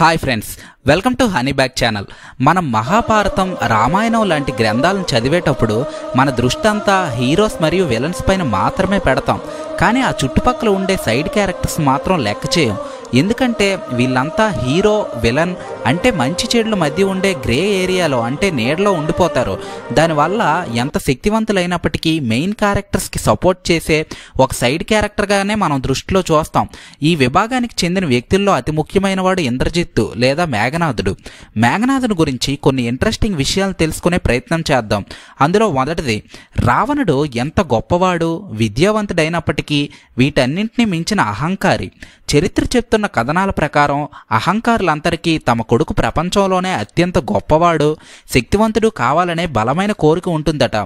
hi friends welcome to honey back channel మనం మహాభారతం రామాయణం లాంటి గ్రంథాలను చదివేటప్పుడు మన దృష్టి హీరోస్ మరియు విలన్స్ పైన మాత్రమే పెడతాం కానీ ఆ చుట్టుపక్కల ఉండే సైడ్ క్యారెక్టర్స్ మాత్రం లెక్క చేయం ఎందుకంటే వీళ్ళంతా హీరో విలన్ అంటే మంచి చెడుల మధ్య ఉండే గ్రే ఏరియాలో అంటే నీడలో ఉండిపోతారు దానివల్ల ఎంత శక్తివంతులైనప్పటికీ మెయిన్ క్యారెక్టర్స్కి సపోర్ట్ చేసే ఒక సైడ్ క్యారెక్టర్గానే మనం దృష్టిలో చూస్తాం ఈ విభాగానికి చెందిన వ్యక్తుల్లో అతి ముఖ్యమైన వాడు ఇంద్రజిత్తు లేదా మేఘనాథుడు మేఘనాథుని గురించి కొన్ని ఇంట్రెస్టింగ్ విషయాలు తెలుసుకునే ప్రయత్నం చేద్దాం అందులో మొదటిది రావణుడు ఎంత గొప్పవాడు విద్యావంతుడైనప్పటికీ వీటన్నింటినీ మించిన అహంకారి చరిత్ర చెప్తున్న కథనాల ప్రకారం అహంకారులందరికీ తమ కొడుకు ప్రపంచంలోనే అత్యంత గొప్పవాడు శక్తివంతుడు కావాలనే బలమైన కోరిక ఉంటుందట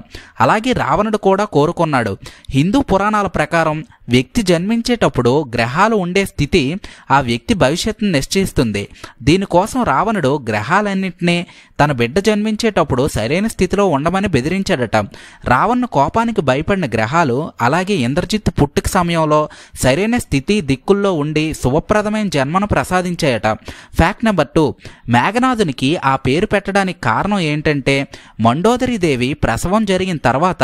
అలాగే రావణుడు కూడా కోరుకున్నాడు హిందూ పురాణాల ప్రకారం వ్యక్తి జన్మించేటప్పుడు గ్రహాలు ఉండే స్థితి ఆ వ్యక్తి భవిష్యత్తును నిశ్చయిస్తుంది దీనికోసం రావణుడు గ్రహాలన్నింటినీ తన బిడ్డ జన్మించేటప్పుడు సరైన స్థితిలో ఉండమని బెదిరించాడట రావణ్ కోపానికి భయపడిన గ్రహాలు అలాగే ఇంద్రజిత్ పుట్టుక సమయంలో సరైన స్థితి దిక్కుల్లో ఉండి నుండి శుభప్రదమైన జన్మను ప్రసాదించాయట ఫ్యాక్ట్ నెంబర్ టూ మేఘనాథునికి ఆ పేరు పెట్టడానికి కారణం ఏంటంటే మండోదరిదేవి ప్రసవం జరిగిన తర్వాత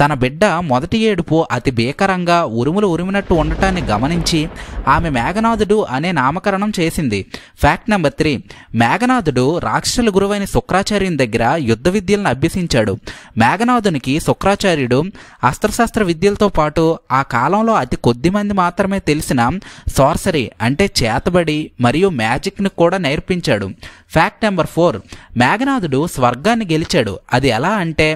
తన బిడ్డ మొదటి ఏడుపు అతి భీకరంగా ఉరుములు ఉరిమినట్టు ఉండటాన్ని గమనించి ఆమె మేఘనాథుడు అనే నామకరణం చేసింది ఫ్యాక్ట్ నెంబర్ త్రీ మేఘనాథుడు రాక్షసుల గురువైన శుక్రాచార్యుని దగ్గర యుద్ధ విద్యలను అభ్యసించాడు మేఘనాథునికి శుక్రాచార్యుడు అస్త్రశాస్త్ర విద్యలతో పాటు ఆ కాలంలో అతి కొద్ది మంది మాత్రమే తెలిసిన సార్సరీ అంటే చేతబడి మరియు మ్యాజిక్ను కూడా నేర్పించాడు ఫ్యాక్ట్ నెంబర్ ఫోర్ మేఘనాథుడు స్వర్గాన్ని గెలిచాడు అది ఎలా అంటే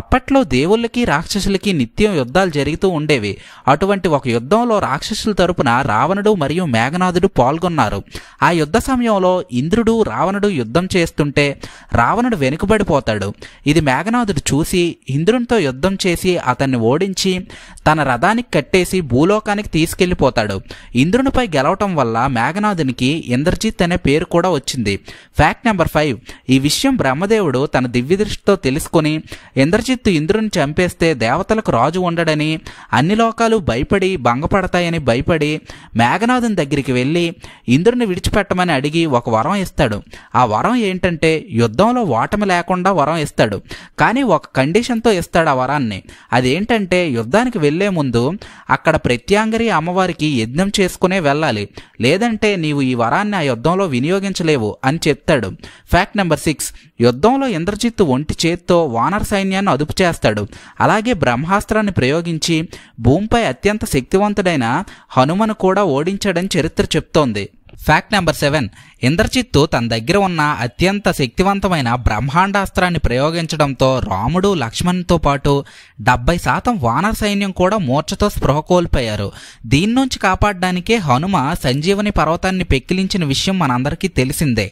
అప్పట్లో దేవుళ్ళకి రాక్షసులకి నిత్యం యుద్ధాలు జరుగుతూ ఉండేవి అటువంటి ఒక యుద్ధంలో రాక్షసుల తరపున రావణుడు మరియు మేఘనాథుడు పాల్గొన్నారు ఆ యుద్ధ సమయంలో ఇంద్రుడు రావణుడు యుద్ధం చేస్తుంటే రావణుడు వెనుకబడిపోతాడు ఇది మేఘనాథుడు చూసి ఇంద్రునితో యుద్ధం చేసి అతన్ని ఓడించి తన రథానికి కట్టేసి భూలోకానికి తీసుకెళ్లిపోతాడు ఇంద్రుని యుద్ధంపై గెలవటం వల్ల మేఘనాథునికి ఇంద్రజిత్ అనే పేరు కూడా వచ్చింది ఫ్యాక్ట్ నెంబర్ ఫైవ్ ఈ విషయం బ్రహ్మదేవుడు తన దివ్య దృష్టితో తెలుసుకుని ఇంద్రజిత్ ఇంద్రుని చంపేస్తే దేవతలకు రాజు ఉండడని అన్ని లోకాలు భయపడి భంగపడతాయని భయపడి మేఘనాథుని దగ్గరికి వెళ్ళి ఇంద్రుని విడిచిపెట్టమని అడిగి ఒక వరం ఇస్తాడు ఆ వరం ఏంటంటే యుద్ధంలో ఓటమి లేకుండా వరం ఇస్తాడు కానీ ఒక కండిషన్తో ఇస్తాడు ఆ వరాన్ని అదేంటంటే యుద్ధానికి వెళ్లే ముందు అక్కడ ప్రత్యాంగరి అమ్మవారికి యజ్ఞం చేసుకునే వెళ్ళాలి లేదంటే నీవు ఈ వరాన్ని ఆ యుద్ధంలో వినియోగించలేవు అని చెప్తాడు ఫ్యాక్ట్ నెంబర్ సిక్స్ యుద్ధంలో ఇంద్రజిత్తు ఒంటి చేత్తో వానర్ సైన్యాన్ని అదుపు చేస్తాడు అలాగే బ్రహ్మాస్త్రాన్ని ప్రయోగించి భూమిపై అత్యంత శక్తివంతుడైన హనుమను కూడా ఓడించాడని చరిత్ర చెప్తోంది ఫ్యాక్ట్ నెంబర్ సెవెన్ ఇంద్రజిత్తు తన దగ్గర ఉన్న అత్యంత శక్తివంతమైన బ్రహ్మాండాస్త్రాన్ని ప్రయోగించడంతో రాముడు లక్ష్మణ్తో పాటు డెబ్బై శాతం వానర సైన్యం కూడా మూర్ఛతో స్పృహ కోల్పోయారు దీని నుంచి కాపాడడానికే హనుమ సంజీవని పర్వతాన్ని పెక్కిలించిన విషయం మనందరికీ తెలిసిందే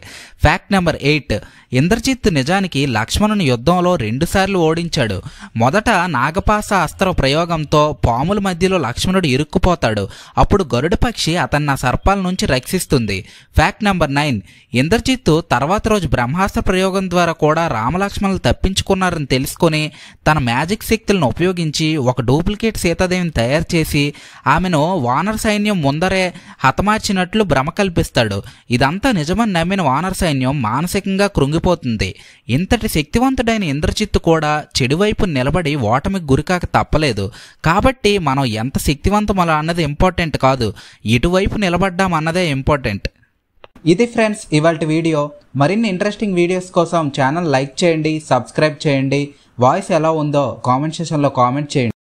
ఫ్యాక్ట్ నెంబర్ ఎయిట్ ఇంద్రజిత్ నిజానికి లక్ష్మణుని యుద్ధంలో రెండుసార్లు ఓడించాడు మొదట నాగపాస అస్త్ర ప్రయోగంతో పాముల మధ్యలో లక్ష్మణుడు ఇరుక్కుపోతాడు అప్పుడు గరుడ పక్షి అతన్న సర్పాల నుంచి రక్షిస్తుంది చెబుతుంది ఫ్యాక్ట్ నెంబర్ నైన్ ఇంద్రజిత్ తర్వాత రోజు బ్రహ్మాస్త్ర ప్రయోగం ద్వారా కూడా రామలక్ష్మణులు తప్పించుకున్నారని తెలుసుకొని తన మ్యాజిక్ శక్తులను ఉపయోగించి ఒక డూప్లికేట్ సీతాదేవిని తయారు చేసి ఆమెను వానర సైన్యం ముందరే హతమార్చినట్లు భ్రమ కల్పిస్తాడు ఇదంతా నిజమని నమ్మిన వానర సైన్యం మానసికంగా కృంగిపోతుంది ఇంతటి శక్తివంతుడైన ఇంద్రజిత్ కూడా చెడువైపు నిలబడి ఓటమికి గురికాక తప్పలేదు కాబట్టి మనం ఎంత శక్తివంతమలా అన్నది ఇంపార్టెంట్ కాదు ఇటువైపు నిలబడ్డామన్నదే ఇంపార్టెంట్ కంటెంట్ ఇది ఫ్రెండ్స్ ఇవాళ వీడియో మరిన్ని ఇంట్రెస్టింగ్ వీడియోస్ కోసం ఛానల్ లైక్ చేయండి సబ్స్క్రైబ్ చేయండి వాయిస్ ఎలా ఉందో కామెంట్ సెషన్లో కామెంట్ చేయండి